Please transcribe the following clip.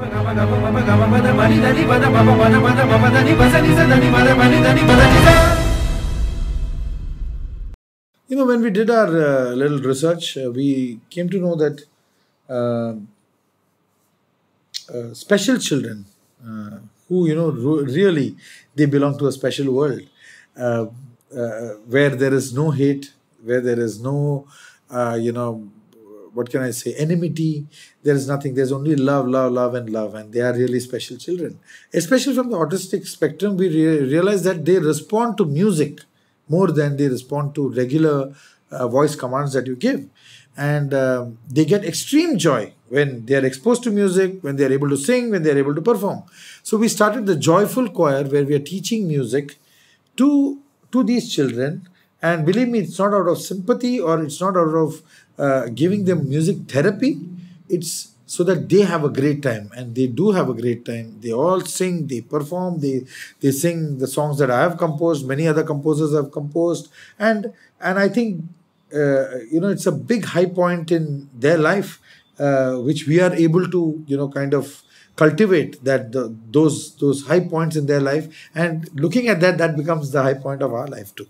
You know, when we did our uh, little research, uh, we came to know that uh, uh special children, uh, who you know really they belong to a special world, uh, where there is no hate, where there is no you know what can I say, enmity. There is nothing. There's only love, love, love, and love. And they are really special children. Especially from the autistic spectrum, we re realize that they respond to music more than they respond to regular uh, voice commands that you give. And um, they get extreme joy when they are exposed to music, when they are able to sing, when they are able to perform. So we started the Joyful Choir, where we are teaching music to, to these children and believe me, it's not out of sympathy or it's not out of uh, giving them music therapy. It's so that they have a great time and they do have a great time. They all sing, they perform, they, they sing the songs that I have composed, many other composers have composed. And, and I think, uh, you know, it's a big high point in their life, uh, which we are able to, you know, kind of cultivate that the, those those high points in their life and looking at that that becomes the high point of our life too